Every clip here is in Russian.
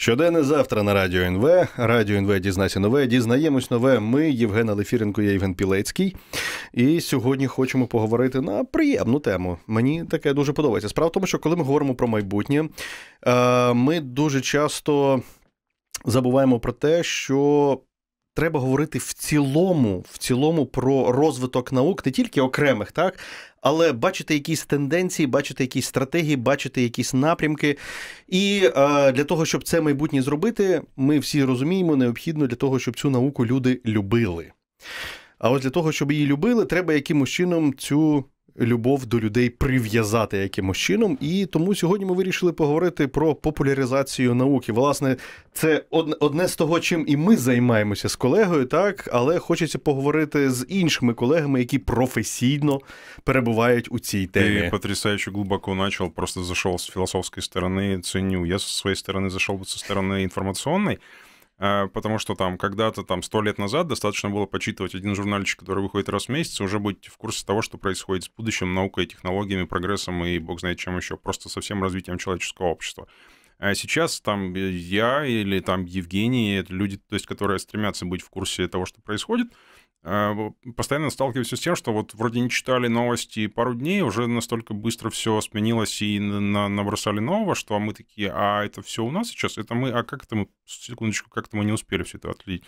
Щоденне завтра на Радіо НВ. Радіо НВ дізнайся нове. Дізнаємось нове. Ми, Євген Алефіренко, я Євген Пілецький. І сьогодні хочемо поговорити на приємну тему. Мені таке дуже подобається. Справа в тому, що коли ми говоримо про майбутнє, е, ми дуже часто забуваємо про те, що треба говорити в цілому, в цілому про розвиток наук, не тільки окремих, так, але бачити якісь тенденції, бачити якісь стратегії, бачити якісь напрямки. І е, для того, щоб це майбутнє зробити, ми всі розуміємо, необхідно для того, щоб цю науку люди любили. А ось для того, щоб її любили, треба якимось чином цю любов до людей прив'язати якимось чином. І тому сьогодні ми вирішили поговорити про популяризацію науки. Власне, це одне з того, чим і ми займаємося з колегою, так але хочеться поговорити з іншими колегами, які професійно перебувають у цій темі. Ты потрясающе глубоко почав просто зашел з філософської сторони. ценю. Я з своєї сторони зайшов со стороны информационной. А, потому что там когда-то, там, сто лет назад достаточно было почитывать один журнальчик, который выходит раз в месяц, и уже быть в курсе того, что происходит с будущим, наукой, технологиями, прогрессом и бог знает чем еще, просто со всем развитием человеческого общества. А сейчас там э, я или там Евгений, люди, то есть, которые стремятся быть в курсе того, что происходит, Э, постоянно сталкиваюсь с тем, что вот вроде не читали новости пару дней, уже настолько быстро все сменилось и на набросали нового, что а мы такие, а это все у нас сейчас, это мы, а как это мы, секундочку, как это мы не успели все это отлить?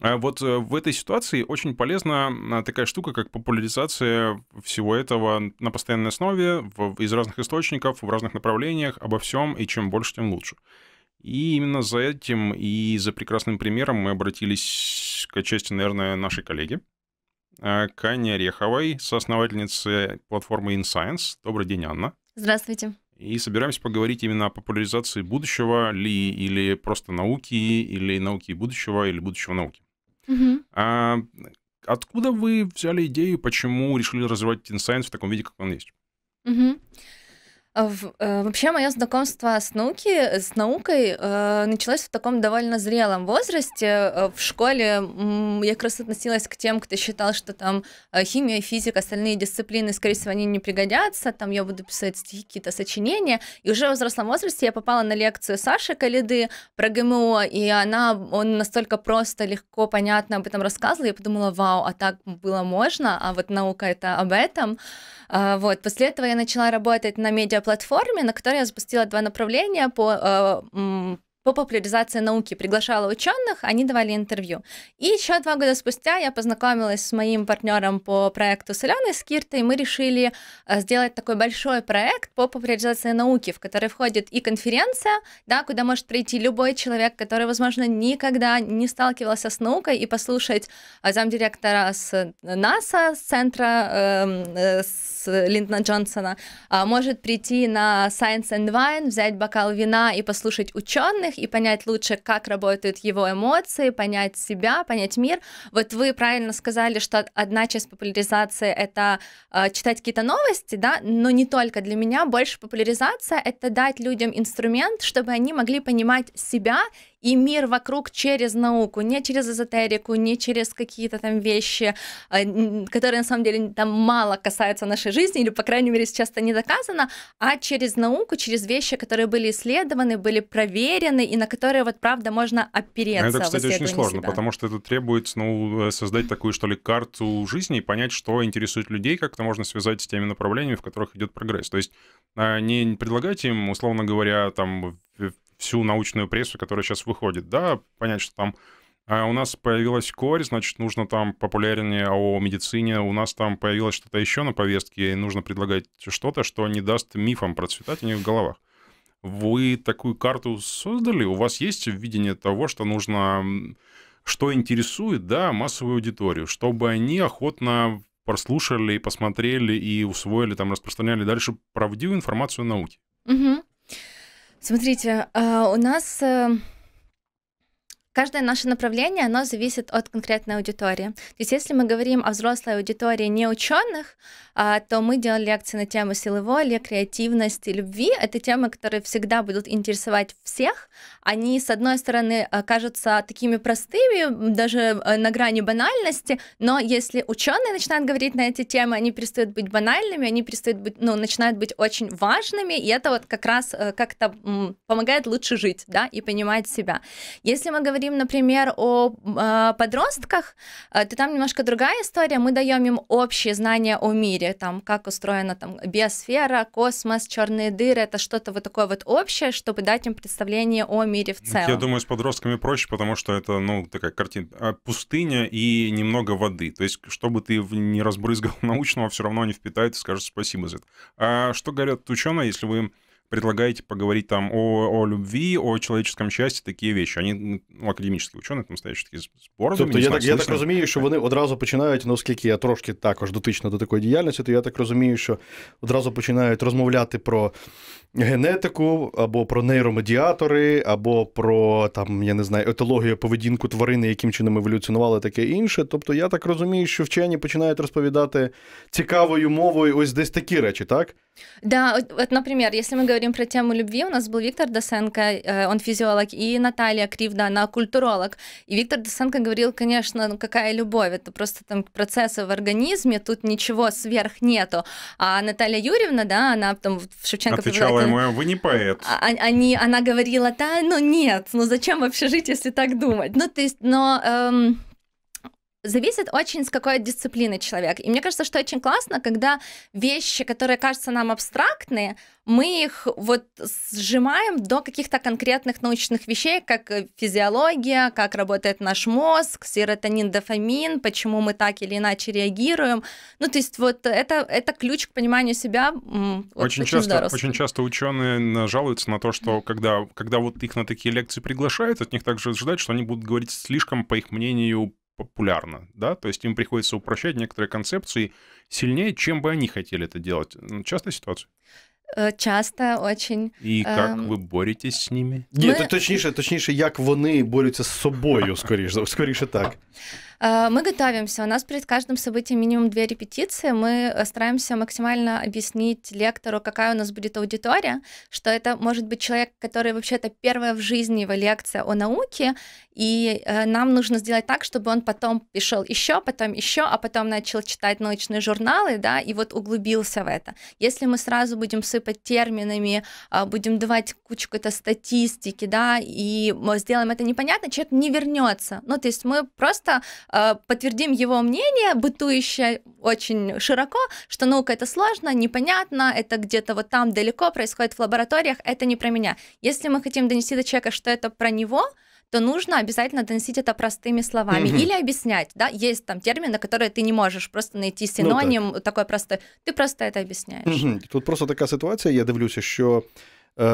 А вот э, в этой ситуации очень полезна а, такая штука, как популяризация всего этого на постоянной основе, в, из разных источников, в разных направлениях, обо всем, и чем больше, тем лучше. И именно за этим и за прекрасным примером мы обратились к отчасти, наверное, нашей коллеги, э, к Ореховой, соосновательнице платформы InScience. Добрый день, Анна. Здравствуйте. И собираемся поговорить именно о популяризации будущего ли, или просто науки, или науки будущего, или будущего науки. Угу. А, откуда вы взяли идею, почему решили развивать InScience в таком виде, как он есть? Угу. Э, вообще мое знакомство с, науки, с наукой э, началось в таком довольно зрелом возрасте. Э, в школе я как раз относилась к тем, кто считал, что там химия, физика, остальные дисциплины, скорее всего, они не пригодятся, там я буду писать какие-то сочинения. И уже в взрослом возрасте я попала на лекцию Саши Калиды про ГМО, и она, он настолько просто, легко, понятно об этом рассказывала я подумала, вау, а так было можно, а вот наука это об этом. Вот. После этого я начала работать на медиа платформе, на которой я запустила два направления по э, по популяризации науки, приглашала ученых, они давали интервью. И еще два года спустя я познакомилась с моим партнером по проекту с Аленой Скиртой, и мы решили э, сделать такой большой проект по популяризации науки, в который входит и конференция, да, куда может прийти любой человек, который, возможно, никогда не сталкивался с наукой, и послушать э, замдиректора с э, НАСА, с центра эм, э, с Линдона Джонсона, а, может прийти на Science and Wine, взять бокал вина и послушать ученых, эмоциях и понять лучше, как работают его эмоции, понять себя, понять мир. Вот вы правильно сказали, что одна часть популяризации — это э, читать какие-то новости, да, но не только для меня. Больше популяризация — это дать людям инструмент, чтобы они могли понимать себя и мир вокруг через науку, не через эзотерику, не через какие-то там вещи, э, которые на самом деле там мало касаются нашей жизни, или, по крайней мере, сейчас это не доказано, а через науку, через вещи, которые были исследованы, были проверены, и на которые вот правда можно опереться. А это, кстати, очень сложно, себя. потому что это требует ну, э, создать такую, что ли, карту жизни и понять, что интересует людей, как это можно связать с теми направлениями, в которых идет прогресс. То есть а, не предлагать им, условно говоря, там всю научную прессу, которая сейчас выходит, да, понять, что там а у нас появилась корь, значит, нужно там популярнее о медицине, у нас там появилось что-то еще на повестке, и нужно предлагать что-то, что не даст мифам процветать у них в головах. Вы такую карту создали, у вас есть видение того, что нужно, что интересует, да, массовую аудиторию, чтобы они охотно прослушали, посмотрели и усвоили, там, распространяли дальше правдивую информацию науки. Угу. Смотрите, а, у нас э, Каждое наше направление, оно зависит от конкретной аудитории. То есть если мы говорим о взрослой аудитории не ученых, а, то мы делали лекции на тему силы воли, креативности, любви. Это темы, которые всегда будут интересовать всех. Они, с одной стороны, а, кажутся такими простыми, даже а, на грани банальности, но если ученые начинают говорить на эти темы, они перестают быть банальными, они перестают быть, ну, начинают быть очень важными, и это вот как раз э, как-то помогает лучше жить, да, и понимать себя. Если мы говорим говорим, например, о э, подростках, э, то там немножко другая история. Мы даем им общие знания о мире, там, как устроена там, биосфера, космос, черные дыры. Это что-то вот такое вот общее, чтобы дать им представление о мире в ну, целом. Я думаю, с подростками проще, потому что это, ну, такая картина. Пустыня и немного воды. То есть, чтобы ты не разбрызгал научного, все равно они впитают и скажут спасибо за это. А что говорят ученые, если вы им предлагаете поговорить там о, о любви, о человеческому счастьі, такі вещи. Вони ну, академічні вчені, там стоять такі спори. Тобто, я, так, я так розумію, що вони одразу починають, ну, оскільки я трошки також дотично до такої діяльності, то я так розумію, що одразу починають розмовляти про генетику, або про нейромедіатори, або про там, я не знаю, етологію, поведінку тварини, яким чином еволюціонували, таке інше. Тобто, я так розумію, що вчені починають розповідати цікавою мовою ось десь такі речі, так? Да, вот, например, если мы говорим про тему любви, у нас был Виктор Досенко, э, он физиолог, и Наталья Кривда, она культуролог. И Виктор Досенко говорил, конечно, ну какая любовь, это просто там процессы в организме, тут ничего сверх нету. А Наталья Юрьевна, да, она там в Шевченко... Отвечала ему, вы не поэт. А, а, они, она говорила, да, ну нет, ну зачем вообще жить, если так думать? Ну, то есть, но... Эм, Зависит очень, с какой дисциплины человек. И мне кажется, что очень классно, когда вещи, которые кажутся нам абстрактные, мы их вот сжимаем до каких-то конкретных научных вещей, как э, физиология, как работает наш мозг, серотонин, дофамин, почему мы так или иначе реагируем. Ну, то есть вот это, это ключ к пониманию себя. Вот, очень, очень, часто, здорово. очень часто ученые жалуются на то, что когда, когда вот их на такие лекции приглашают, от них также ждать, что они будут говорить слишком, по их мнению, популярно, да, то есть им приходится упрощать некоторые концепции сильнее, чем бы они хотели это делать. Ну, частая ситуация? Э, часто очень. І як эм, вы боретесь с ними? Ні, Ми... точніше, точніше, як они борются с собой, скоріше, скоріше так. Э, мы готовимся. У нас перед каждым событием минимум две репетиции. Мы э, стараемся максимально объяснить лектору, какая у нас будет аудитория, что это может быть человек, который вообще-то первая в жизни его лекция о науке, и э, нам нужно сделать так, чтобы он потом пришел еще, потом еще, а потом начал читать научные журналы, да, и вот углубился в это. Если мы сразу будем сыпать терминами, а, будем давать кучу какой-то статистики, да, и сделаем это непонятно, человек не вернется. Ну, то есть мы просто Э, подтвердим его мнение, бытующее очень широко, что наука это сложно, непонятно, это где-то вот там далеко происходит в лабораториях, это не про меня. Если мы хотим донести до человека, что это про него, то нужно обязательно доносить это простыми словами mm или объяснять, да, есть там термины, на который ты не можешь просто найти синоним ну, так. такой простой. ты просто это объясняешь. mm Тут просто такая ситуация, Я дивлюся, що Е,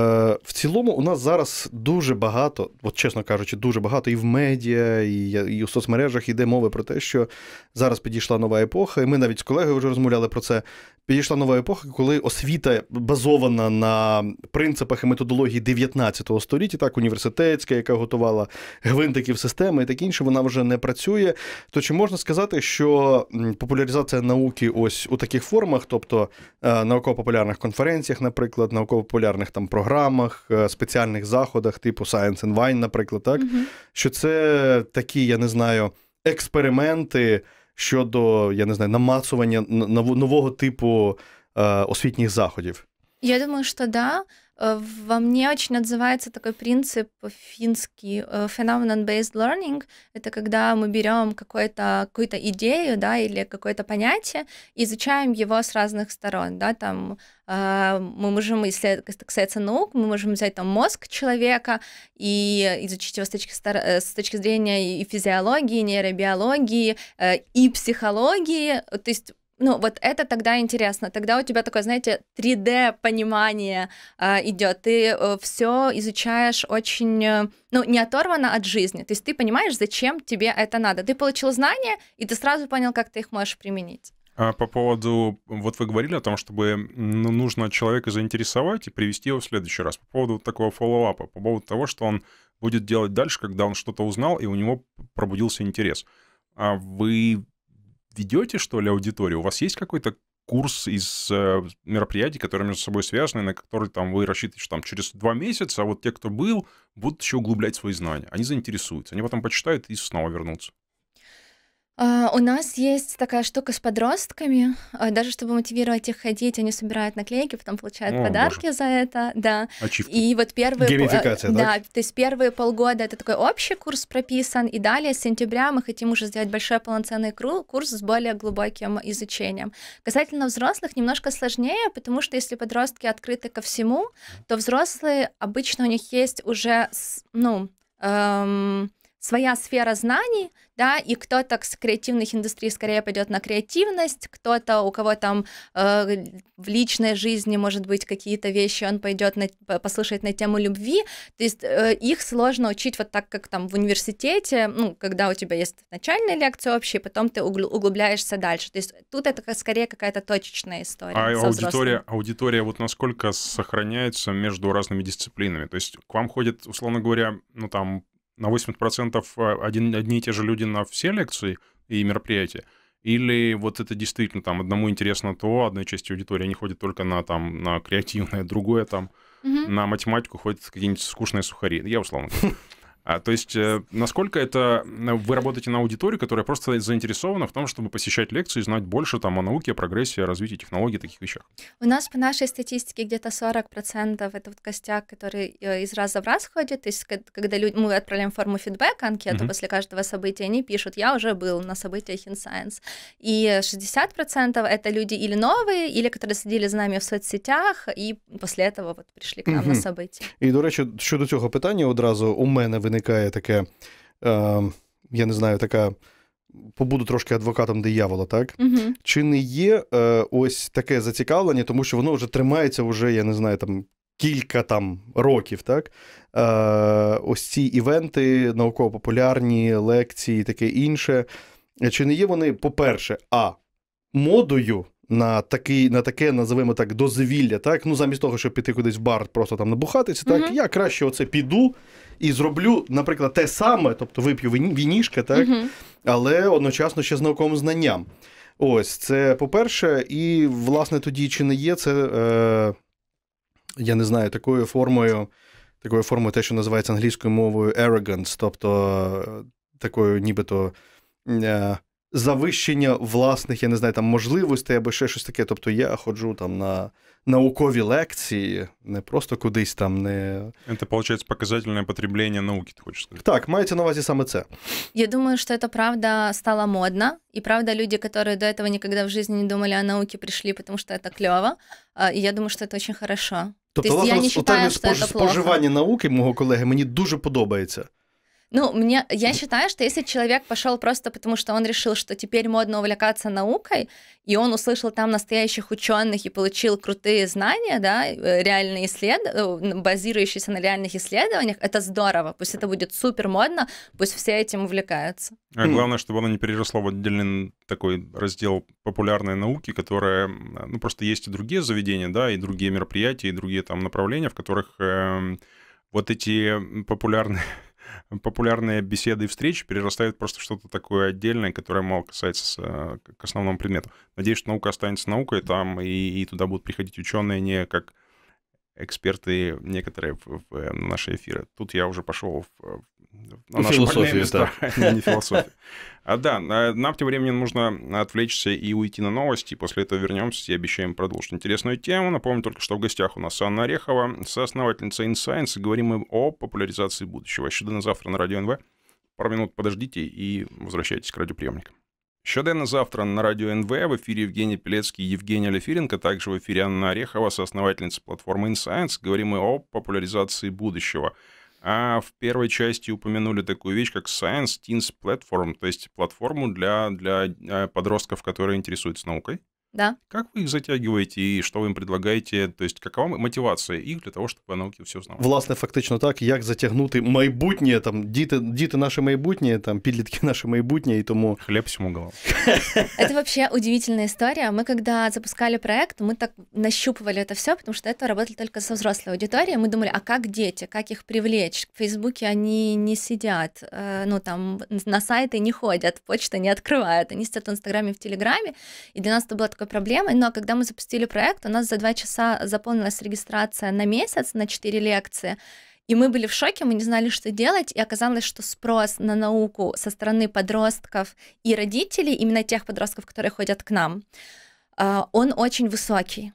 в цілому, у нас зараз дуже багато, от чесно кажучи, дуже багато і в медіа, і і у соцмережах йде мови про те, що зараз підійшла нова епоха, і ми навіть з колегою вже розмовляли про це. Підійшла нова епоха, коли освіта базована на принципах і методології 19 століття, так університетська, яка готувала гвинтиків системи і таке інше, вона вже не працює. То чи можна сказати, що популяризація науки ось у таких формах, тобто е, науково-популярних конференціях, наприклад, науково-популярних там програмах, е, спеціальних заходах, типу Science and Wine, наприклад, так? Mm-hmm. що це такі, я не знаю, експерименти щодо, я не знаю, намацування нового типу е, освітніх заходів. Я думаю, что да. Э, во мне очень отзывается такой принцип финский э, phenomenon-based learning. Это когда мы берем какую-то какую идею, да, или какое-то понятие, и изучаем его с разных сторон, да, там э, мы можем, если это касается наук, мы можем взять там мозг человека и изучить его с точки, с точки зрения и физиологии, и нейробиологии, и психологии. То есть ну, вот это тогда интересно. Тогда у тебя такое, знаете, 3D-понимание э, а, идет. Ты э, все изучаешь очень, э, ну, не оторвано от жизни. То есть ты понимаешь, зачем тебе это надо. Ты получил знания, и ты сразу понял, как ты их можешь применить. А по поводу, вот вы говорили о том, чтобы ну, нужно человека заинтересовать и привести его в следующий раз. По поводу вот такого фоллоуапа, по поводу того, что он будет делать дальше, когда он что-то узнал, и у него пробудился интерес. А вы ведете, что ли, аудиторию? У вас есть какой-то курс из э, мероприятий, которые между собой связаны, на которые там вы рассчитываете, что там через два месяца, а вот те, кто был, будут еще углублять свои знания. Они заинтересуются, они потом почитают и снова вернутся. А, у нас есть такая штука с подростками. А, даже чтобы мотивировать их ходить, они собирают наклейки, потом получают О, подарки боже. за это. Да. Ачивки. И вот первые... Геймификация, да? Да, то есть первые полгода это такой общий курс прописан, и далее с сентября мы хотим уже сделать большой полноценный курс с более глубоким изучением. Касательно взрослых немножко сложнее, потому что если подростки открыты ко всему, то взрослые обычно у них есть уже, ну... Эм, своя сфера знаний, да, и кто-то с креативных индустрий скорее пойдет на креативность, кто-то, у кого там э, в личной жизни, может быть, какие-то вещи, он пойдет на, послушать на тему любви. То есть э, их сложно учить вот так, как там в университете, ну, когда у тебя есть начальные лекции общие, потом ты углубляешься дальше. То есть тут это скорее какая-то точечная история. А аудитория, аудитория вот насколько сохраняется между разными дисциплинами? То есть к вам ходит, условно говоря, ну там на 80% э, один, одни и те же люди на все лекции и мероприятия, или вот это действительно там одному интересно то, одной части аудитории они ходят только на там на креативное, другое там угу. на математику ходят какие-нибудь скучные сухари. Я условно. А, то есть, э, насколько это э, вы работаете на аудитории, которая просто заинтересована в том, чтобы посещать лекции и знать больше там о науке, о прогрессе, о развитии технологий, таких вещах? У нас по нашей статистике где-то 40% это вот костяк, который э, из раза в раз ходит. То есть, когда люди, мы отправляем форму фидбэка, анкету mm-hmm. после каждого события, они пишут, я уже был на событиях InScience. И 60% это люди или новые, или которые сидели с нами в соцсетях, и после этого вот пришли к нам mm-hmm. на события. І, до речі, щодо цього питання одразу у мене виникає таке, е, я не знаю, така. Побуду трошки адвокатом диявола, так? Угу. Чи не є е, ось таке зацікавлення, тому що воно вже тримається, вже, я не знаю, там кілька там років, так? Е, Ось ці івенти, науково-популярні, лекції, таке інше. Чи не є вони, по-перше, а модою? на такий, на таке, називаємо так, дозвілля. Так? Ну, замість того, щоб піти кудись в бар, просто там набухатися, так угу. я краще оце піду і зроблю, наприклад, те саме, тобто вип'ю вінішка, так, угу. але одночасно ще з науковим знанням. Ось це по-перше, і власне тоді чи не є це, е, я не знаю, такою формою, такою формою, те, що називається англійською мовою arrogance, тобто е, такою нібито. Е, завищення власних, я не знаю, там можливостей або ще щось таке. Тобто я ходжу там на наукові лекції, не просто кудись там не. Это, получается, показательное потребление науки, ты хочешь сказать? Так, мається на увазі саме це. Я думаю, що это правда стала модна, і правда, люди, которые до этого ніколи в житті не думали о науке, прийшли, тому що це клево. І я думаю, що це очень хорошо. Тобто, То я не власне, що це погано. споживання науки мого колеги мені дуже подобається. Ну, мне, я считаю, что если человек пошел просто потому, что он решил, что теперь модно увлекаться наукой, и он услышал там настоящих ученых и получил крутые знания, да, э, реальные исслед... Э, базирующиеся на реальных исследованиях, это здорово. Пусть это будет супер модно, пусть все этим увлекаются. А хм. главное, чтобы оно не переросло в отдельный такой раздел популярной науки, которая, ну, просто есть и другие заведения, да, и другие мероприятия, и другие там направления, в которых э, вот эти популярные популярные беседы и встречи перерастают просто в что-то такое отдельное, которое мало касается э, к основному предмету. Надеюсь, что наука останется наукой там, и, и туда будут приходить ученые не как эксперты некоторые в, в э, наши эфиры. Тут я уже пошел в, э, в на ну, философию, места. Да. не, не А, да, нам тем временем нужно отвлечься и уйти на новости. После этого вернемся и обещаем продолжить интересную тему. Напомню только, что в гостях у нас Анна Орехова, соосновательница InScience. Говорим мы о популяризации будущего. Еще до завтра на Радио НВ. Пару минут подождите и возвращайтесь к радиоприемникам. Щоденно завтра на радіо НВ в ефірі Євгеній Пілецький і Євгенія Лефіренко, также в эфире Анна Орехова, соосновательница платформы InScience. Говорим о популяризации будущего. А в первой части упомянули такую вещь, как Science Teens Platform, то есть платформу для, для э, подростков, которые интересуются наукой да. Как вы их затягиваете и что вы им предлагаете, то есть какова мотивация іх для того чтобы наукі все знали? власна фактично так як зацягнуты майбутнє, там діти, діти наше майбутнє, там підлітки наше майбутнє, і тому хлеб всему голова это вообще удивительная история мы когда запускали проект мы так нащупывали это все потому что это работало только со взрослой аудиторией мы думали а как дети как их привлечь в фейсбуке они не сидят э, ну там на сайты не ходят почта не открывают они сидят в инстаграме в телеграме и для нас это было такой проблемой, но когда мы запустили проект, у нас за два часа заполнилась регистрация на месяц, на четыре лекции, и мы были в шоке, мы не знали, что делать, и оказалось, что спрос на науку со стороны подростков и родителей, именно тех подростков, которые ходят к нам, а, он очень высокий.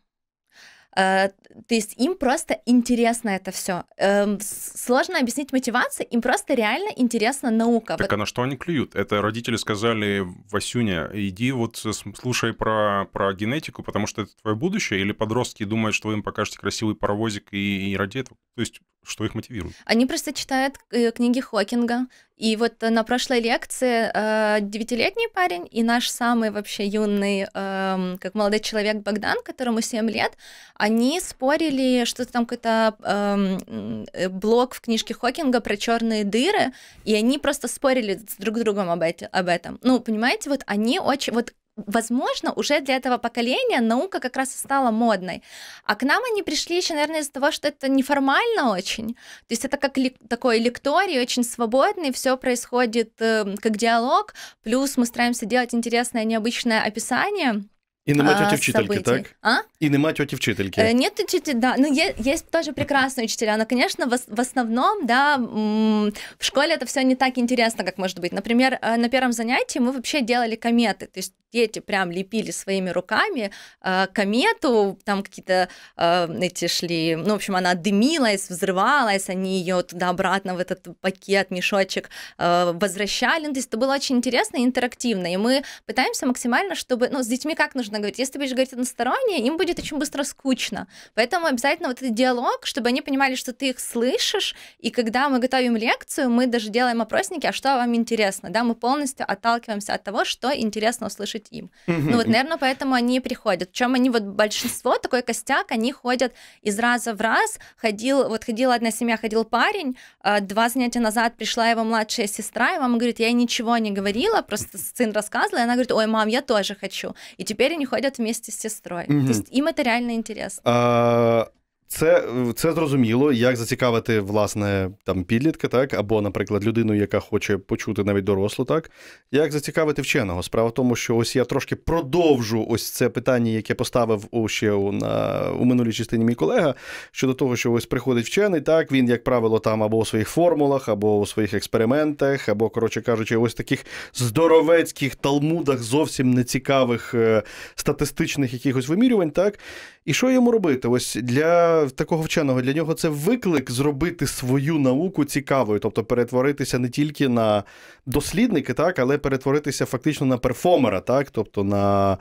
Э, то есть им просто интересно это все. Эм, сложно объяснить мотивацию, им просто реально интересна наука. Так а на что они клюют? Это родители сказали, Васюня, иди вот э, слушай про, про генетику, потому что это твое будущее, или подростки думают, что вы им покажете красивый паровозик и, и ради этого? То есть что их мотивирует? Они просто читают э, книги Хокинга, и вот э, на прошлой лекции э, девятилетний э, парень и наш самый вообще юный, э, как молодой человек Богдан, которому 7 лет, они спорили, что-то там какой-то эм, э, блок в книжке Хокинга про черные дыры, и они просто спорили друг с друг другом об, эти, об этом. Ну, понимаете, вот они очень... Вот возможно, уже для этого поколения наука как раз и стала модной. А к нам они пришли еще, наверное, из-за того, что это неформально очень. То есть это как ли, такой лекторий, очень свободный, все происходит э, как диалог, плюс мы стараемся делать интересное, необычное описание. И нема а, тети вчительки, так? А? И нема тети вчительки. Э, нет тети, да. Ну, е- есть тоже прекрасные учителя, но, конечно, в, в основном, да, в школе это все не так интересно, как может быть. Например, э, на первом занятии мы вообще делали кометы, то есть макете прям лепили своими руками э, комету, там какие-то э, эти шли, ну, в общем, она дымилась, взрывалась, они ее туда-обратно в этот пакет, мешочек э, возвращали. Ну, то есть это было очень интересно и интерактивно, и мы пытаемся максимально, чтобы, ну, с детьми как нужно говорить? Если ты будешь говорить односторонне, им будет очень быстро скучно. Поэтому обязательно вот этот диалог, чтобы они понимали, что ты их слышишь, и когда мы готовим лекцию, мы даже делаем опросники, а что вам интересно, да, мы полностью отталкиваемся от того, что интересно услышать делать им. Ну вот, наверное, поэтому они приходят. Причем они вот большинство, такой костяк, они ходят из раза в раз. Ходил, вот ходила одна семья, ходил парень, а, два занятия назад пришла его младшая сестра, и мама говорит, я ей ничего не говорила, просто сын рассказывал, и она говорит, ой, мам, я тоже хочу. И теперь они ходят вместе с сестрой. mm То есть им это реально интересно. А, Це це зрозуміло, як зацікавити власне там підлітка, так або, наприклад, людину, яка хоче почути навіть дорослу, так як зацікавити вченого. Справа в тому, що ось я трошки продовжу ось це питання, яке поставив у ще у, на у минулій частині мій колега щодо того, що ось приходить вчений, так він, як правило, там або у своїх формулах, або у своїх експериментах, або, коротше кажучи, ось таких здоровецьких талмудах, зовсім нецікавих е, статистичних якихось вимірювань, так і що йому робити? Ось для такого вченого для нього це виклик зробити свою науку цікавою, тобто перетворитися не тільки на дослідники, так, але перетворитися фактично на перформера, так, тобто на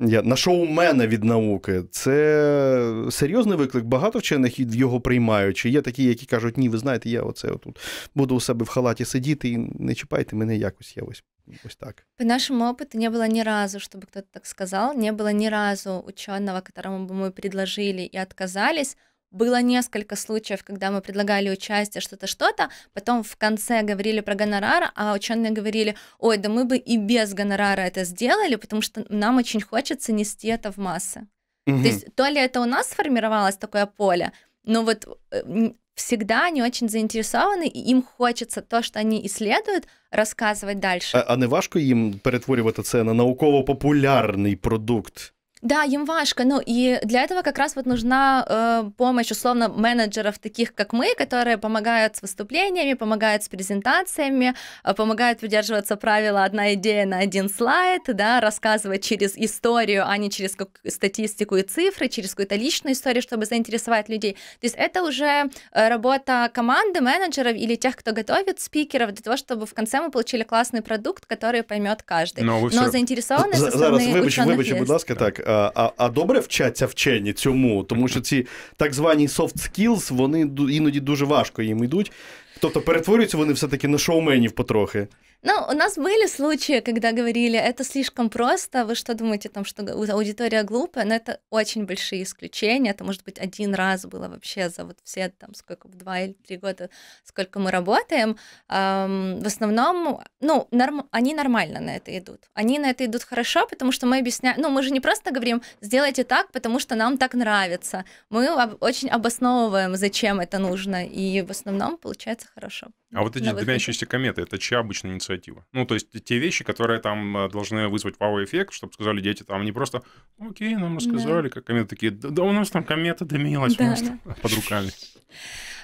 я, на мене від науки. Це серйозний виклик. Багато вчених його приймають. Чи є такі, які кажуть, ні, ви знаєте, я оце отут буду у себе в халаті сидіти і не чіпайте мене якось. я ось Ось так. По нашому опыту не було ні разу, щоб кто так сказав, не було ні разу ученого, которому бы мы предложили и отказались, было несколько случаев, когда мы предлагали участие, что-то, что-то, потом в конце говорили про гонорар, а ученые говорили, ой, да мы бы и без гонорара это сделали, потому что нам очень хочется нести это в массы. Угу. То есть то ли это у нас сформировалось такое поле, но вот э, всегда они очень заинтересованы, и им хочется то, что они исследуют, рассказывать дальше. А, а не важко їм перетворювати це на науково-популярний продукт? Да, им важко. Ну, и для этого как раз вот нужна э, помощь, условно, менеджеров таких, как мы, которые помогают с выступлениями, помогают с презентациями, э, помогают выдерживаться правила «одна идея на один слайд», да, рассказывать через историю, а не через статистику и цифры, через какую-то личную историю, чтобы заинтересовать людей. То есть это уже э, работа команды, менеджеров или тех, кто готовит спикеров, для того, чтобы в конце мы получили классный продукт, который поймет каждый. Но, вы Но заинтересованность За, Зараз, вибач, вибач, будь ласка, так. А, а, а добре вчаться вчені цьому, тому що ці так звані soft skills, вони іноді дуже важко їм йдуть. Тобто перетворюються вони все-таки на шоуменів потрохи. Ну, у нас были случаи, когда говорили, это слишком просто, вы что думаете, там, что аудитория глупая, но это очень большие исключения, это, может быть, один раз было вообще за вот все, там, сколько, два или три года, сколько мы работаем. Эм, в основном, ну, норм, они нормально на это идут. Они на это идут хорошо, потому что мы объясняем, ну, мы же не просто говорим, сделайте так, потому что нам так нравится. Мы об, очень обосновываем, зачем это нужно, и в основном получается хорошо. А вот эти дымящиеся кометы, это чья обычно инициатива? инициатива. Ну, то есть те вещи, которые там э, должны вызвать вау-эффект, чтобы сказали дети там не просто «Окей, нам рассказали, да. как кометы такие, да, да у нас там комета дымилась да, у нас да. там под руками».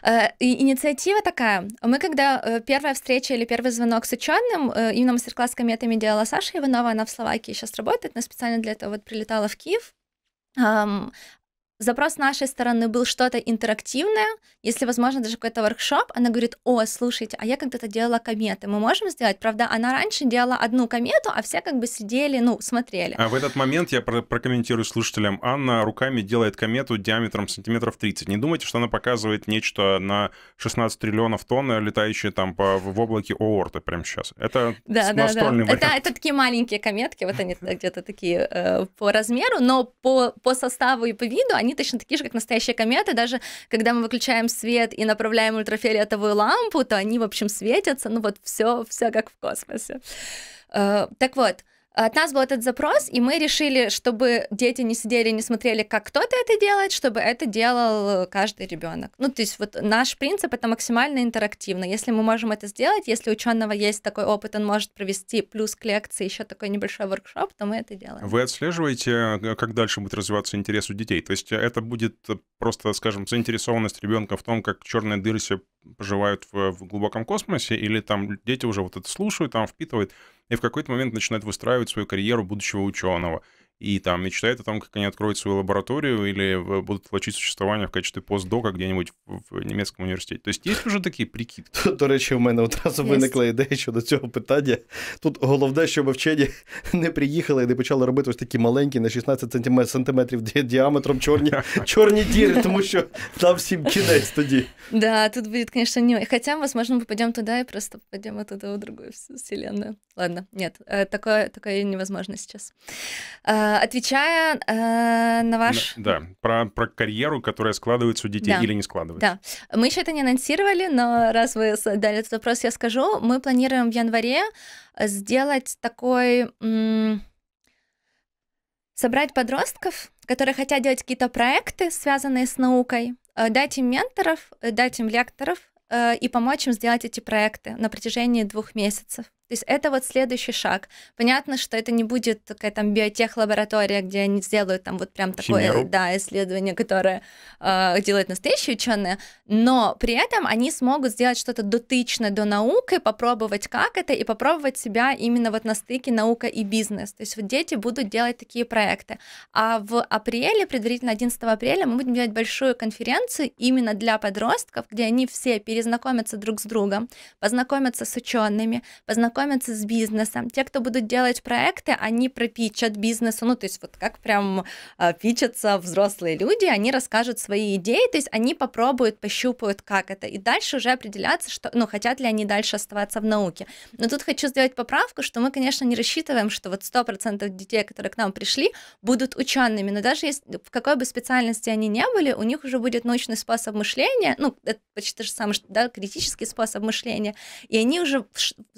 Э, инициатива такая. Мы когда э, первая встреча или первый звонок с ученым, именно мастер-класс с кометами делала Саша Иванова, она в Словакии сейчас работает, она специально для этого вот прилетала в Киев, Запрос с нашей стороны был что-то интерактивное, если возможно даже какой-то воркшоп. Она говорит, о, слушайте, а я когда-то делала кометы, мы можем сделать? Правда, она раньше делала одну комету, а все как бы сидели, ну, смотрели. А в этот момент я прокомментирую слушателям. Анна руками делает комету диаметром сантиметров 30. Не думайте, что она показывает нечто на 16 триллионов тонн, летающее там по, в облаке Оорта прямо сейчас. Это да, настольный да, да. Это, это такие маленькие кометки, вот они где-то такие э, по размеру, но по, по составу и по виду они они точно такие же, как настоящие кометы. Даже когда мы выключаем свет и направляем ультрафиолетовую лампу, то они, в общем, светятся. Ну вот все, все как в космосе. Э, так вот, а, от нас был этот запрос, и мы решили, чтобы дети не сидели, не смотрели, как кто-то это делает, чтобы это делал каждый ребенок. Ну, то есть вот наш принцип это максимально интерактивно. Если мы можем это сделать, если у ученого есть такой опыт, он может провести плюс к лекции еще такой небольшой воркшоп, то мы это делаем. Вы отслеживаете, э, как дальше будет развиваться интерес у детей? То есть это будет просто, скажем, заинтересованность ребенка в том, как черные дыры себе поживают в, в глубоком космосе, или там дети уже вот это слушают, там впитывают, и в какой-то момент начинают выстраивать свою карьеру будущего ученого – и там мечтает о том, как они откроют свою лабораторию или будут влачить существование в качестве постдока где-нибудь в немецькому університеті. Тобто є вже такі прикидки? Тут, до речі, в мене одразу виникла ідея щодо цього питання. Тут головне, щоб вчені не приїхали і не почали робити ось такі маленькі на 16 сантиметрів діаметром чорні чорні діри, тому що там всім кінець тоді. Да, тут буде, звісно, не... Хотя, можливо, ми попадемо туди і просто попадемо туди в другу. вселенную. Ладно, нет, э, такое, невозможно сейчас. Э, отвечая э, на ваш... Да, да, про, про карьеру, которая складывается у детей да. или не складывается. Да, мы еще это не анонсировали, но раз вы задали этот вопрос, я скажу. Мы планируем в январе сделать такой... Собрать подростков, которые хотят делать какие-то проекты, связанные с наукой, э, дать им менторов, дать им лекторов и помочь им сделать эти проекты на протяжении двух месяцев. То есть это вот следующий шаг. Понятно, что это не будет такая там биотехлаборатория, где они сделают там вот прям такое да, исследование, которое э, делают настоящие ученые, но при этом они смогут сделать что-то дотычное до науки, попробовать как это и попробовать себя именно вот на стыке наука и бизнес. То есть вот дети будут делать такие проекты. А в апреле, предварительно 11 апреля, мы будем делать большую конференцию именно для подростков, где они все перезнакомятся друг с другом, познакомятся с учеными, познакомятся познакомятся с бизнесом. Те, кто будут делать проекты, они пропичат бизнесу, ну, то есть вот как прям э, пичатся взрослые люди, они расскажут свои идеи, то есть они попробуют, пощупают, как это, и дальше уже определяться, что, ну, хотят ли они дальше оставаться в науке. Но тут хочу сделать поправку, что мы, конечно, не рассчитываем, что вот 100% детей, которые к нам пришли, будут учеными, но даже если, в какой бы специальности они не были, у них уже будет научный способ мышления, ну, это почти то же самое, что, да, критический способ мышления, и они уже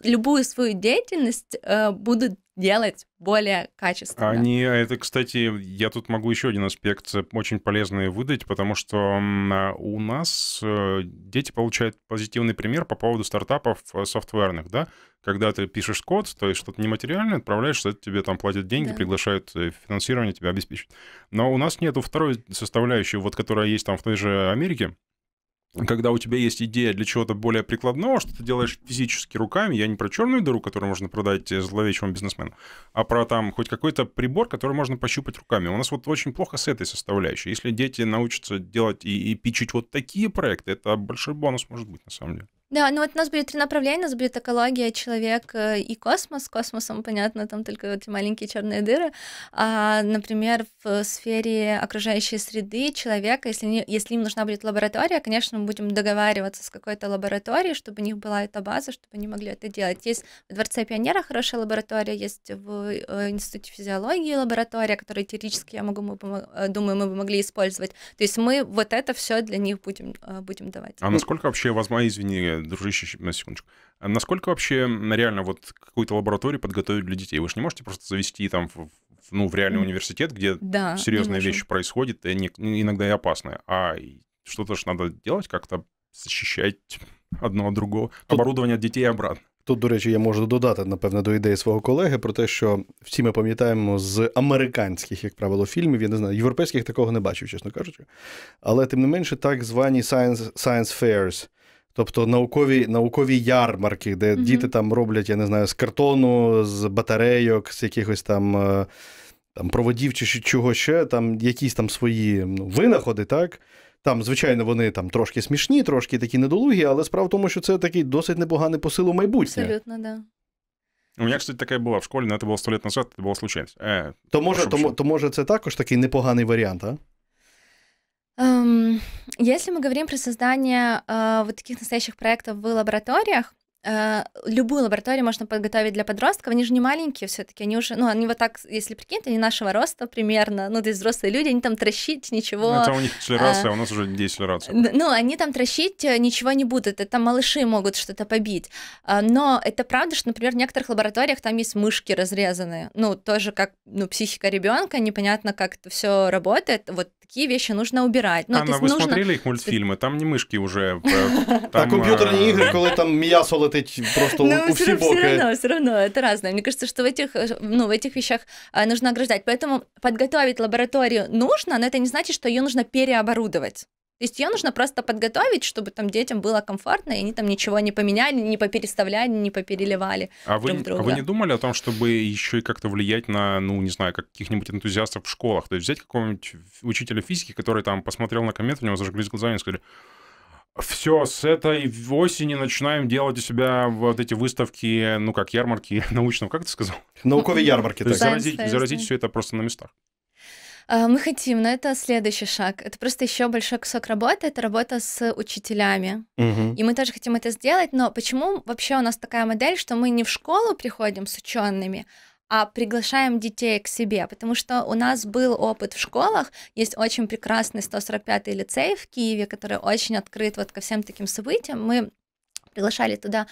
любую свою деятельность э, будут делать более качественно. Они, это, кстати, я тут могу еще один аспект э, очень полезный выдать, потому что а, у нас э, дети получают позитивный пример по поводу стартапов э, софтверных, да, когда ты пишешь код, то есть что-то нематериальное, отправляешь, что это тебе там платят деньги, да. приглашают финансирование, тебя обеспечат. Но у нас нету второй составляющей, вот которая есть там в той же Америке, когда у тебя есть идея для чего-то более прикладного, что ты делаешь физически руками, я не про черную дыру, которую можно продать э, зловещему бизнесмену, а про там хоть какой-то прибор, который можно пощупать руками. У нас вот очень плохо с этой составляющей. Если дети научатся делать и, и пичить вот такие проекты, это большой бонус может быть на самом деле. Да, ну вот у нас будет три направления, у нас будет экология, человек э, и космос. космосом, понятно, там только вот эти маленькие черные дыры. А, например, в сфере окружающей среды человека, если, не, если им нужна будет лаборатория, конечно, мы будем договариваться с какой-то лабораторией, чтобы у них была эта база, чтобы они могли это делать. Есть в Дворце пионера хорошая лаборатория, есть в э, Институте физиологии лаборатория, которую теоретически, я могу, мы э, думаю, мы бы могли использовать. То есть мы вот это все для них будем, будем давать. А насколько вообще возможно, извини, дружище, на секундочку. А насколько вообще реально вот какую-то лабораторию подготовить для детей? Вы же не можете просто завести там в, ну, в реальный университет, где да, серьезные вещи происходят, и не, ну, иногда и опасные. А что-то же надо делать, как-то защищать одного другого, Тут... оборудование детей обратно. Тут, до речі, я можу додати, напевне, до ідеї свого колеги про те, що всі ми пам'ятаємо з американських, як правило, фільмів, я не знаю, європейських такого не бачив, чесно кажучи. Але тим не менше, так звані science, science fairs – Тобто наукові наукові ярмарки, де mm-hmm. діти там роблять, я не знаю, з картону, з батарейок, з якихось там е, там проводів чи чого ще, там якісь там свої ну, винаходи, так? Там, звичайно, вони там трошки смішні, трошки такі недолугі, але справа в тому, що це такий досить непоганий посил у майбутнє. Абсолютно, Да. У меня, кстати, таке была в школі, але це було сто лет назад, это была случайность. Э, е, то, может, то, то, може, це також такий непоганий варіант, а? Эм, если мы говорим про создание э, вот таких настоящих проектов в лабораториях, э, любую лабораторию можно подготовить для подростков, они же не маленькие все-таки, они уже, ну, они вот так, если прикинь, они нашего роста примерно, ну, то есть взрослые люди, они там тращить ничего. Ну, это у них акселерация, э, а, а у нас уже не акселерация. Ну, они там тращить ничего не будут, это там малыши могут что-то побить. Но это правда, что, например, в некоторых лабораториях там есть мышки разрезанные, ну, тоже как, ну, психика ребенка, непонятно, как это все работает, вот такие вещи нужно убирать. Ну, Анна, вы нужно... смотрели их мультфильмы? Там не мишки уже. Э, там... компьютерные э, игры, когда там м'ясо летить просто ну, у всі боки. Все равно, все равно, это разное. Мне кажется, что в этих, ну, в этих вещах э, нужно ограждать. Поэтому подготовить лабораторию нужно, но это не значит, что ее нужно переоборудовать. То есть ее нужно просто подготовить, чтобы там детям было комфортно, и они там ничего не поменяли, не попереставляли, не попереливали. А друг вы, а друга. А вы не думали о том, чтобы еще и как-то влиять на, ну, не знаю, каких-нибудь энтузиастов в школах? То есть взять какого-нибудь учителя физики, который там посмотрел на комет, у него зажглись глаза и сказали, все, с этой осени начинаем делать у себя вот эти выставки, ну как ярмарки научного, как ты сказал? Науковые ярмарки. То есть заразить, заразить все это просто на местах. А, мы хотим, но это следующий шаг. Это просто еще большой кусок работы, это работа с учителями. Угу. И мы тоже хотим это сделать, но почему вообще у нас такая модель, что мы не в школу приходим с учеными, а приглашаем детей к себе, потому что у нас был опыт в школах, есть очень прекрасный 145-й лицей в Киеве, который очень открыт вот ко всем таким событиям. Мы приглашали туда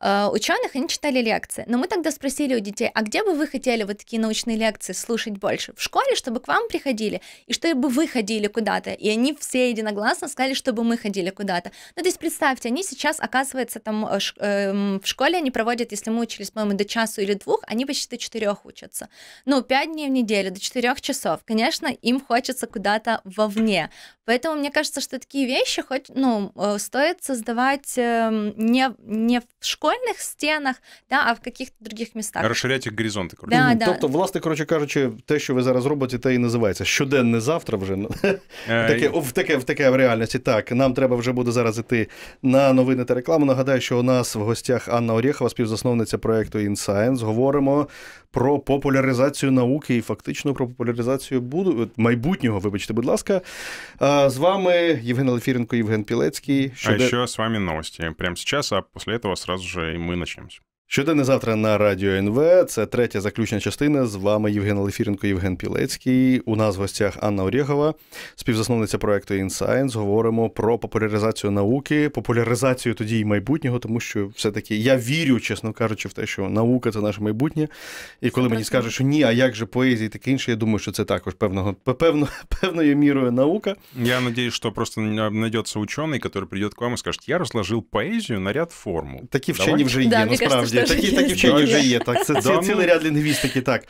э, ученых, они читали лекции. Но мы тогда спросили у детей, а где бы вы хотели вот такие научные лекции слушать больше? В школе, чтобы к вам приходили, и чтобы вы ходили куда-то. И они все единогласно сказали, чтобы мы ходили куда-то. Ну, то есть представьте, они сейчас, оказывается, там э, эм, в школе они проводят, если мы учились, по-моему, до часу или двух, они почти до четырех учатся. Ну, пять дней в неделю, до четырех часов. Конечно, им хочется куда-то вовне. Поэтому мне кажется, что такие вещи хоть, ну, э, стоит создавать эм, не, не в школе, школьних стінах, да, а в яких-то других містах. Розширяти їх горизонти. Да, mm-hmm. да. Тобто, власне, коротше кажучи, те, що ви зараз робите, те і називається. Щоденне завтра вже е, таке, в таке в таке в реальності. Так, нам треба вже буде зараз іти на новини та рекламу. Нагадаю, що у нас в гостях Анна Орєхова, співзасновниця проєкту InScience. Говоримо про популяризацію науки і фактично про популяризацію буду... майбутнього. Вибачте, будь ласка. З вами Євген Лефіренко, Євген Пілецький. Щоден... А що з вами новості. Прямо зараз, а після цього сразу ж уже и мы начнем. Щодене завтра на радіо НВ. Це третя заключна частина. З вами Євген Лефіренко, Євген Пілецький. У нас в гостях Анна Орєгова, співзасновниця проекту InScience. Говоримо про популяризацію науки, популяризацію тоді і майбутнього, тому що все-таки я вірю, чесно кажучи, в те, що наука це наше майбутнє. І коли мені скажуть, що ні, а як же поезія, таке інше, я думаю, що це також певного певно, певною мірою наука. Я надіюсь, що просто знайдеться учений, який прийде к вам і скаже, я розложив поезію на ряд формул. Такі вчені Давайте. вже є, да, насправді друзі. Такі такі вчені вже є. Так, це це цілий ну. ряд лінгвістики. Так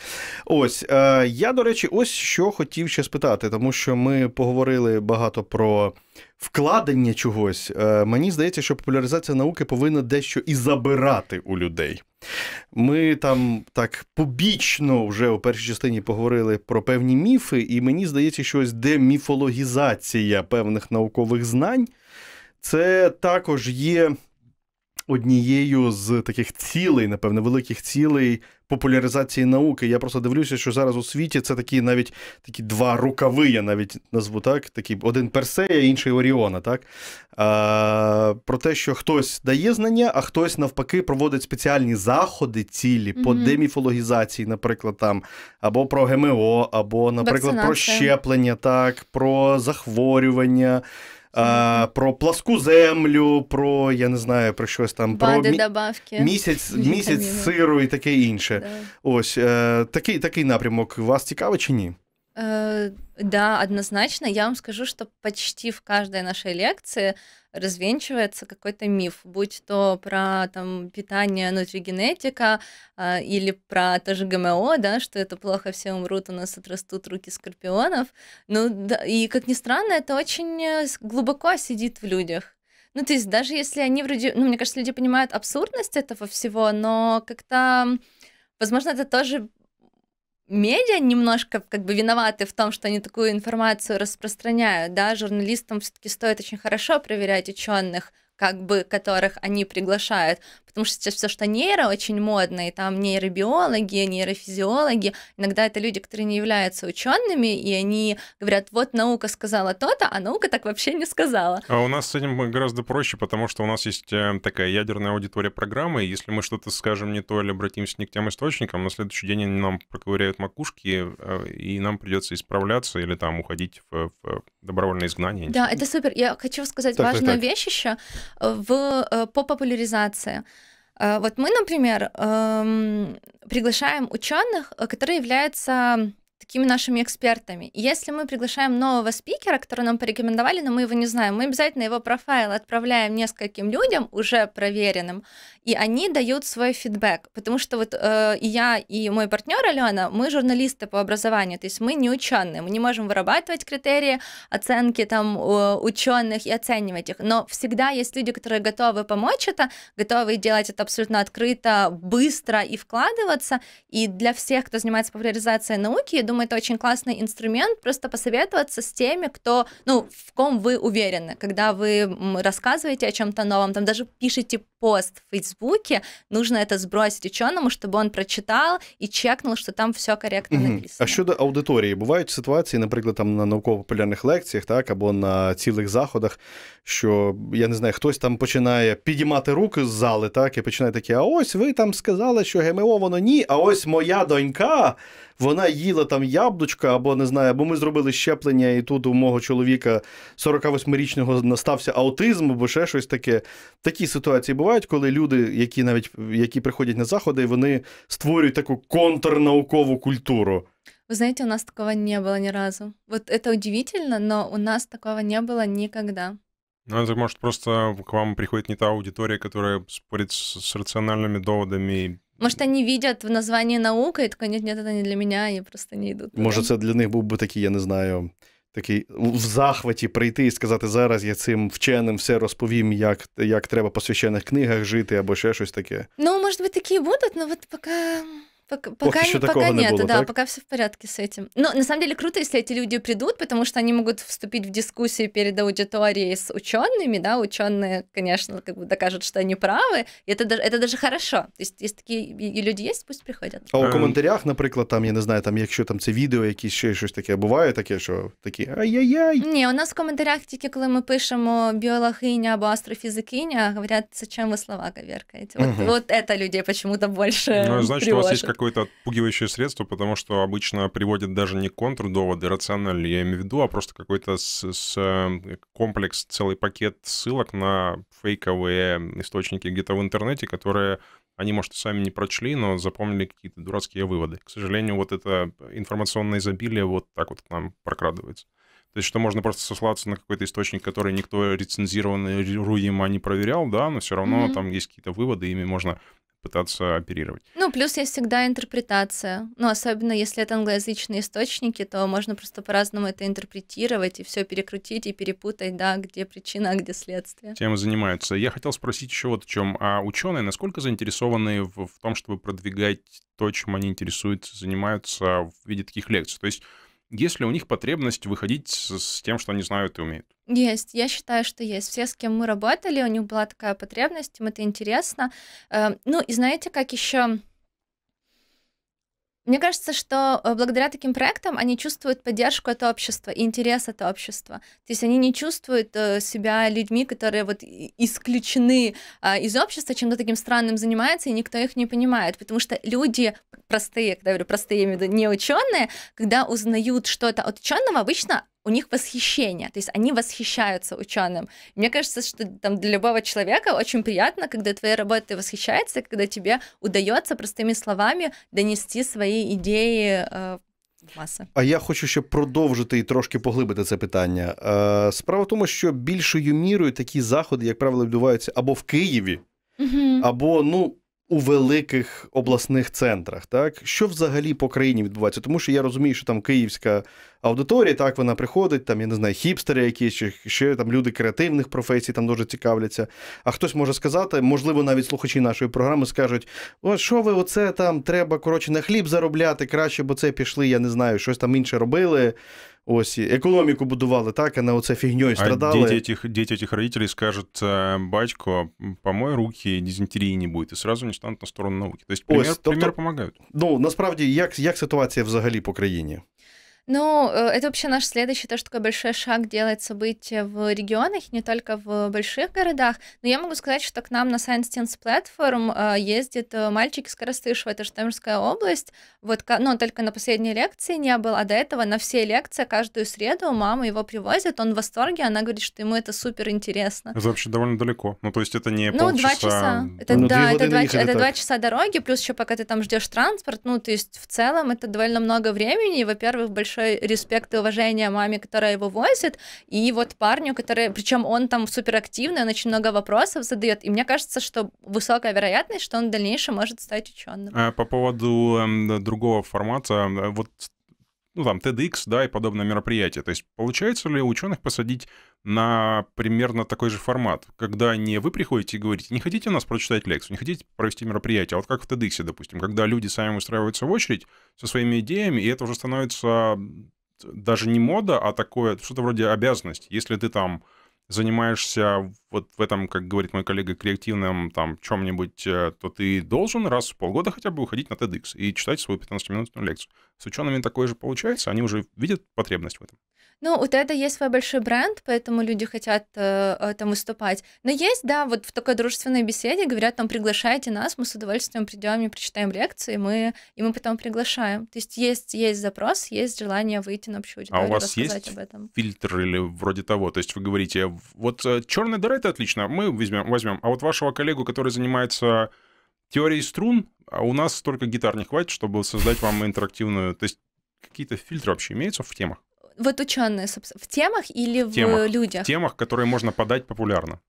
ось е, я до речі, ось що хотів ще спитати, тому що ми поговорили багато про. Вкладення чогось, е, мені здається, що популяризація науки повинна дещо і забирати у людей. Ми там так побічно вже у першій частині поговорили про певні міфи, і мені здається, що ось деміфологізація певних наукових знань це також є однією з таких цілей, напевне, великих цілей популяризації науки. Я просто дивлюся, що зараз у світі це такі навіть такі два рукави, я навіть назву так. Такі один Персея, інший Оріона. так? А, Про те, що хтось дає знання, а хтось навпаки проводить спеціальні заходи, цілі по mm-hmm. деміфологізації, наприклад, там, або про ГМО, або, наприклад, Вакцинація. про щеплення, так, про захворювання а, про пласку землю, про я не знаю про щось там про мі... добавки. місяць місяць сиру і таке інше. Да. Ось е, такий такий напрямок вас цікавий чи ні? Э, да, однозначно. Я вам скажу, что почти в каждой нашей лекции развенчивается какой-то миф, будь то про там, питание нутригенетика э, или про то же ГМО, да, что это плохо, все умрут, у нас отрастут руки скорпионов. Ну, да, и, как ни странно, это очень э, глубоко сидит в людях. Ну, то есть даже если они вроде... Ну, мне кажется, люди понимают абсурдность этого всего, но как-то... Возможно, это тоже медиа немножко как бы виноваты в том, что они такую информацию распространяют, да, журналистам все-таки стоит очень хорошо проверять ученых, как бы которых они приглашают, потому что сейчас все, что нейро, очень модно, и там нейробиологи, нейрофизиологи, иногда это люди, которые не являются учеными, и они говорят, вот наука сказала то-то, а наука так вообще не сказала. А у нас с этим гораздо проще, потому что у нас есть э, такая ядерная аудитория программы, и если мы что-то скажем не то или обратимся не к тем источникам, на следующий день они нам проковыряют макушки, э, и нам придется исправляться или там уходить в, в добровольное изгнание. Да, это супер. Я хочу сказать так, важную так, вещь еще э, в, по популяризации. А, вот мы, например, эм, приглашаем ученых, э, которые являются такими нашими экспертами. Если мы приглашаем нового спикера, который нам порекомендовали, но мы его не знаем, мы обязательно его профайл отправляем нескольким людям, уже проверенным, и они дают свой фидбэк. Потому что вот э, я, и мой партнер Алена, мы журналисты по образованию, то есть мы не ученые, мы не можем вырабатывать критерии оценки там ученых и оценивать их, но всегда есть люди, которые готовы помочь это, готовы делать это абсолютно открыто, быстро и вкладываться, и для всех, кто занимается популяризацией науки, я думаю, думаю, это очень классный инструмент, просто посоветоваться с теми, кто, ну, в ком вы уверены, когда вы рассказываете о чем-то новом, там даже пишите пост в Фейсбуке, нужно это сбросить ученому, чтобы он прочитал и чекнув, что там все корректно написано. Угу. А щодо аудиторії, бувають ситуації, наприклад, там на науково-популярних лекціях, так або на цілих заходах, що я не знаю, хтось там починає підіймати руки з зали, так і починає такі: а ось ви там сказали, що ГМО воно ні, а ось моя донька. вона їла там яблучка, або не знаю, або ми зробили щеплення, і тут у мого чоловіка 48-річного настався аутизм, або ще щось таке. Такі ситуації бувають, коли люди, які навіть які приходять на заходи, вони створюють таку контрнаукову культуру. Вы знаете, у нас такого не было ни разу. Вот это удивительно, но у нас такого не было никогда. Ну, это может просто к вам приходит не та аудитория, которая спорит с, с рациональными доводами Может, они видять в названні наука, і таке, ні, ні, це не для мене, і просто не йдуть. Може, це для них був би такий, я не знаю, такий в захваті прийти і сказати, зараз я цим вченим все розповім, як як треба по священних книгах жити або ще щось таке. Ну, може, такі будуть, але от поки. Пока, пока, еще пока нет, было, да, так? пока все в порядке с этим. Но на самом деле круто, если эти люди придут, потому что они могут вступить в дискуссию перед аудиторией с учеными, да, ученые, конечно, как бы докажут, что они правы. И это, это даже хорошо. То есть, если такие и люди есть пусть приходят А у эм. коментарях, наприклад, там я не знаю, там якщо там це відео, якісь ще щось таке буває, таке, що такі ай-яй-яй. Ні, у нас в коментарях тільки коли ми пишемо біологиня або астрофізикиня, а говорять, зачем ви слова коверкаєте? Угу. Вот, это люди почему-то больше. Ну, значит, тревожит. у вас есть какое-то отпугивающее средство, потому что обычно приводит даже не контрдоводы рациональные, я имею в виду, а просто какой-то с, с комплекс, целый пакет ссылок на фейковые источники где-то в интернете, которые они, может, сами не прочли, но запомнили какие-то дурацкие выводы. К сожалению, вот это информационное изобилие вот так вот к нам прокрадывается. То есть, что можно просто сослаться на какой-то источник, который никто рецензированный руема не проверял, да, но все равно mm-hmm. там есть какие-то выводы, ими можно пытаться оперировать. Ну, плюс есть всегда интерпретация. Ну, особенно если это англоязычные источники, то можно просто по-разному это интерпретировать и все перекрутить и перепутать, да, где причина, а где следствие. Тем занимаются. Я хотел спросить еще вот в чем. А ученые насколько заинтересованы в, в том, чтобы продвигать то, чем они интересуются, занимаются в виде таких лекций? То есть есть ли у них потребность выходить с, с тем, что они знают и умеют? Есть, я считаю, что есть. Все, с кем мы работали, у них была такая потребность, им это интересно. Э, ну и знаете, как еще мне кажется, что э, благодаря таким проектам они чувствуют поддержку от общества и интерес от общества. То есть они не чувствуют э, себя людьми, которые вот исключены а, из общества, чем-то таким странным занимаются, и никто их не понимает. Потому что люди простые, когда я говорю простые, я имею в виду не ученые, когда узнают что-то от ученого, обычно у них восхищение, то есть они восхищаются ученым. Мне кажется, что там для любого человека очень приятно, когда твоя работой восхищается, когда тебе удается простыми словами донести свої ідеї э, в маси. А я хочу ще продовжити і трошки поглибити це питання. Е, справа в тому, що більшою мірою такі заходи, як правило, відбуваються або в Києві, угу. або ну у великих обласних центрах, так що взагалі по країні відбувається? Тому що я розумію, що там київська аудиторія, так вона приходить, там я не знаю, хіпстери якісь чи ще там люди креативних професій там дуже цікавляться. А хтось може сказати, можливо, навіть слухачі нашої програми скажуть: о, що ви, оце там треба коротше на хліб заробляти краще, бо це пішли. Я не знаю, щось там інше робили. Ось економіку будували, так, а на оце фігньою страдали. А дети этих, дети родителей скажуть, «Э, батько, помой руки, дизентерії не буде, і сразу не стануть на сторону науки. Тобто, пример, Ось, тобто, пример Ну, насправді, як, як ситуація взагалі по країні? Ну, э, это вообще наш следующий тоже такой большой шаг делается быть в регионах, не только в больших городах. Но я могу сказать, что к нам на Science Teens Platform э, ездит э, мальчик из Коростышева, это же Тамерская область. Вот, ну, только на последней лекции не был, а до этого на все лекции каждую среду мама его привозит, он в восторге, она говорит, что ему это супер интересно. Это вообще довольно далеко. Ну, то есть это не ну, полчаса. Ну, два часа. Это, ну, да, это, два, это два часа дороги, плюс еще пока ты там ждешь транспорт, ну, то есть в целом это довольно много времени, во-первых, большой большой респект и уважение маме, которая его возит, и вот парню, который, причем он там суперактивный, он очень много вопросов задает, и мне кажется, что высокая вероятность, что он в дальнейшем может стать ученым. А по поводу эм, другого формата, э, вот ну там TEDx, да, и подобное мероприятие. То есть получается ли ученых посадить на примерно такой же формат, когда не вы приходите и говорите, не хотите у нас прочитать лекцию, не хотите провести мероприятие, а вот как в TEDx, допустим, когда люди сами устраиваются в очередь со своими идеями, и это уже становится даже не мода, а такое, что-то вроде обязанность. Если ты там занимаешься вот в этом, как говорит мой коллега, креативным там чем-нибудь, э, то ты должен раз в полгода хотя бы выходить на TEDx и читать свою 15-минутную лекцию. С учеными такое же получается, они уже видят потребность в этом. Ну, у Теда есть свой большой бренд, поэтому люди хотят э, там выступать. Но есть, да, вот в такой дружественной беседе говорят, там, приглашайте нас, мы с удовольствием придем и прочитаем лекции, мы, и мы потом приглашаем. То есть есть, есть запрос, есть желание выйти на общую аудиторию, а у вас есть об этом. фильтр или вроде того? То есть вы говорите, вот э, черная дыра — это отлично, мы возьмем, возьмем. А вот вашего коллегу, который занимается теорией струн, а у нас столько гитар не хватит, чтобы создать вам интерактивную... То есть какие-то фильтры вообще имеются в темах? Вот ученые в темах или в, темах, в людях? В темах, которые можно подать популярно.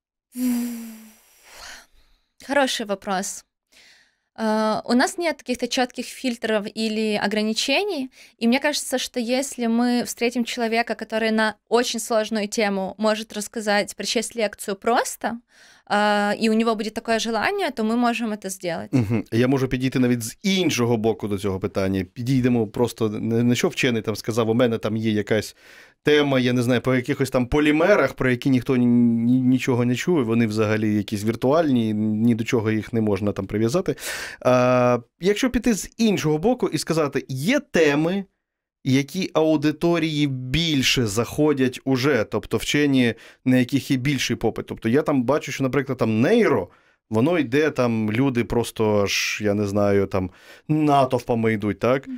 Хороший вопрос. А, у нас нет каких-то четких фильтров или ограничений, и мне кажется, что если мы встретим человека, который на очень сложную тему может рассказать, прочесть лекцию просто, е, э, і у нього буде таке желання, то ми можемо це зробити. Угу. Я можу підійти навіть з іншого боку до цього питання. Підійдемо просто не, не що вчений там сказав, у мене там є якась тема, я не знаю, по якихось там полімерах, про які ніхто нічого не чує. Вони взагалі якісь віртуальні, ні до чого їх не можна там прив'язати. Е, якщо піти з іншого боку і сказати, є теми які аудиторії більше заходять уже, тобто вчені, на яких є більший попит. Тобто я там бачу, що, наприклад, там нейро. Воно йде там, люди просто ж, я не знаю, там натовпами йдуть, так? Mm-hmm.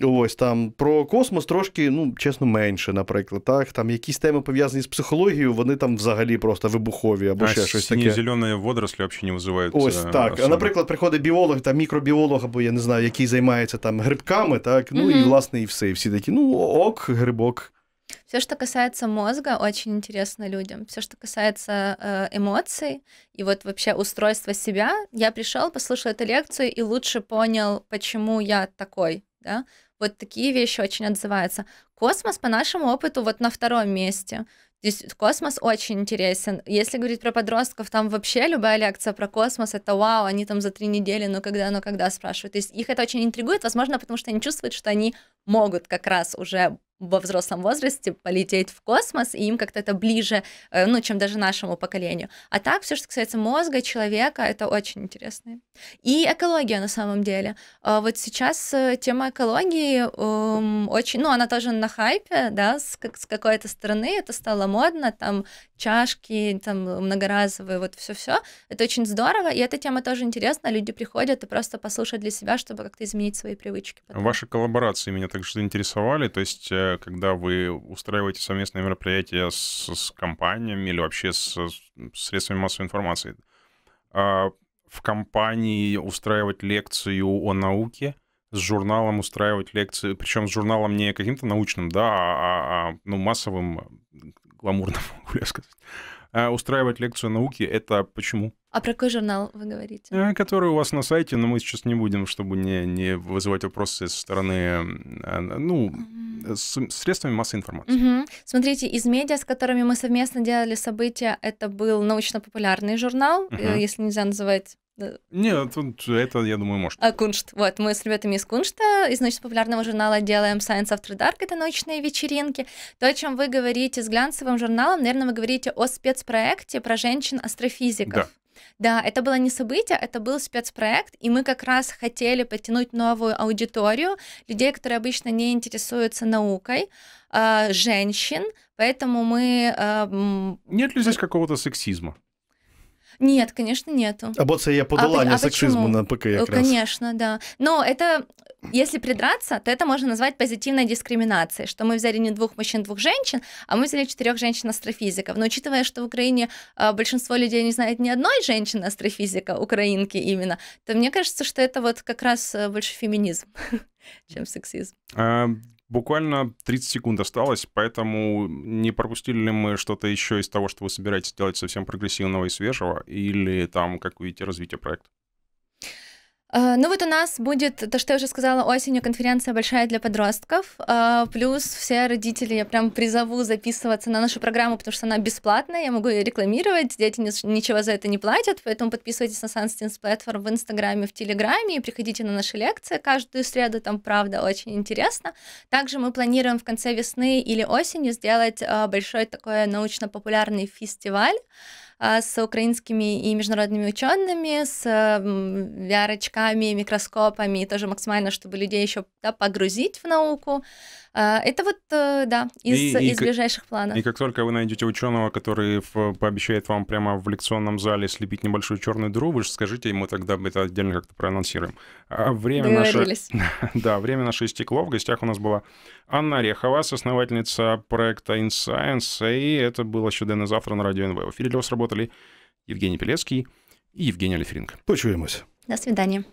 Ось там про космос трошки, ну чесно, менше, наприклад. Так там якісь теми пов'язані з психологією, вони там взагалі просто вибухові або а, ще щось таке. зелені водорослі взагалі не визивають. Ось е, так. Особи. наприклад, приходить біолог, там мікробіолог, або я не знаю, який займається там грибками, так ну mm-hmm. і власне, і все. І всі такі, ну ок, грибок. Все, что касается мозга, очень интересно людям. Все, что касается э, эмоций и вот вообще устройства себя, я пришел, послушал эту лекцию и лучше понял, почему я такой. да, вот такие вещи очень отзываются. Космос, по нашему опыту, вот на втором месте. Здесь космос очень интересен. Если говорить про подростков, там вообще любая лекция про космос, это вау, они там за три недели, ну когда, ну когда спрашивают. То есть их это очень интригует, возможно, потому что они чувствуют, что они могут как раз уже во взрослом возрасте полететь в космос, и им как-то это ближе, э, ну, чем даже нашему поколению. А так, все, что касается мозга, человека, это очень интересно. И экология на самом деле. А вот сейчас э, тема экологии эм, очень, ну, она тоже на хайпе, да, с, с какой-то стороны это стало модно, там чашки, там э, многоразовые, вот все-все. Это очень здорово, и эта тема тоже интересна. Люди приходят и просто послушать для себя, чтобы как-то изменить свои привычки. Потом. Ваши коллаборации меня также заинтересовали, то есть э, когда вы устраиваете совместные мероприятия с, с компаниями или вообще с, с средствами массовой информации, а в компании устраивать лекцию о науке, с журналом устраивать лекцию причем с журналом не каким-то научным, да, а, а, а ну, массовым, гламурно могу я сказать. А устраивать лекцию науки – это почему? А про какой журнал вы говорите? Э, который у вас на сайте, но мы сейчас не будем, чтобы не, не вызывать вопросы со стороны, а, ну, с средствами массовой информации. mm Смотрите, из медиа, с которыми мы совместно делали события, это был научно-популярный журнал, mm если нельзя называть нет, это, я думаю, может. А Куншт. Вот, мы с ребятами из Куншта, из научно-популярного журнала делаем Science After Dark, это научные вечеринки. То, о чем вы говорите с глянцевым журналом, наверное, вы говорите о спецпроекте про женщин-астрофизиков. Да. Да, это было не событие, это был спецпроект, и мы как раз хотели подтянуть новую аудиторию, людей, которые обычно не интересуются наукой, а, женщин, поэтому мы... А, Нет ли здесь какого-то сексизма? Нет, конечно, нету. Або я подолание а, а сексизму почему? на ПК э, как раз. Конечно, да. Но это если придраться, то это можно назвать позитивной дискриминацией, что мы взяли не двух мужчин, двух женщин, а мы взяли четырех женщин-астрофизиков. Но учитывая, что в Украине а, большинство людей не знает ни одной женщины-астрофизика, украинки именно, то мне кажется, что это вот как раз э, больше феминизм, чем сексизм. А, Буквально 30 секунд осталось, поэтому не пропустили ли мы что-то еще из того, что вы собираетесь делать совсем прогрессивного и свежего, или там, как видите, развитие проекта? Э, ну вот у нас будет, то, что я уже сказала, осенью конференция большая для подростков, э, плюс все родители, я прям призову записываться на нашу программу, потому что она бесплатная, я могу ее рекламировать, дети ничего за это не платят, поэтому подписывайтесь на Sunstins Platform в Инстаграме, в Телеграме, и приходите на наши лекции каждую среду, там правда очень интересно. Также мы планируем в конце весны или осенью сделать э, большой такой научно-популярный фестиваль, а, с украинскими и международными учеными, с VR-очками, микроскопами, тоже максимально, чтобы людей еще да, погрузить в науку. А, это вот, э, да, из, и, из как, ближайших планов. И как только вы найдете ученого, который в, пообещает вам прямо в лекционном зале слепить небольшую черную дыру, вы же скажите ему тогда, мы это отдельно как-то проанонсируем. А время наше... Да, время наше истекло. В гостях у нас была Анна Орехова, основательница проекта InScience, и это было «Щоденне завтра» на радио НВ. В эфире для вас работали Евгений Пелецкий и Евгений Алифринг. Почуемся. До свидания.